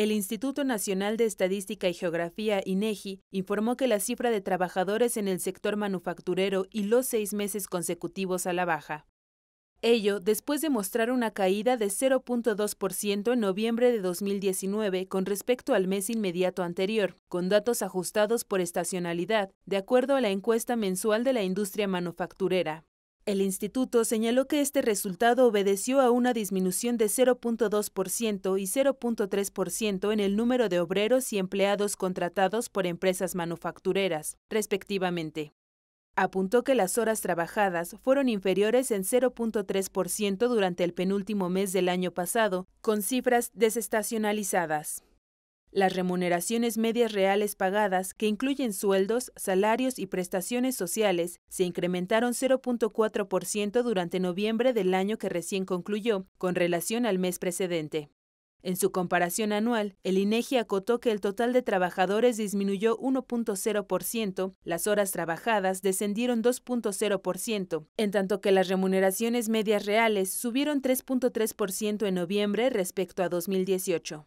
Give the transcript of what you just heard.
El Instituto Nacional de Estadística y Geografía, INEGI, e informó que la cifra de trabajadores en el sector manufacturero hiló seis meses consecutivos a la baja. Ello después de mostrar una caída de 0.2% en noviembre de 2019 con respecto al mes inmediato anterior, con datos ajustados por estacionalidad, de acuerdo a la encuesta mensual de la industria manufacturera. El instituto señaló que este resultado obedeció a una disminución de 0.2% y 0.3% en el número de obreros y empleados contratados por empresas manufactureras, respectivamente. Apuntó que las horas trabajadas fueron inferiores en 0.3% durante el penúltimo mes del año pasado, con cifras desestacionalizadas. Las remuneraciones medias reales pagadas, que incluyen sueldos, salarios y prestaciones sociales, se incrementaron 0.4% durante noviembre del año que recién concluyó, con relación al mes precedente. En su comparación anual, el INEGI e acotó que el total de trabajadores disminuyó 1.0%, las horas trabajadas descendieron 2.0%, en tanto que las remuneraciones medias reales subieron 3.3% en noviembre respecto a 2018.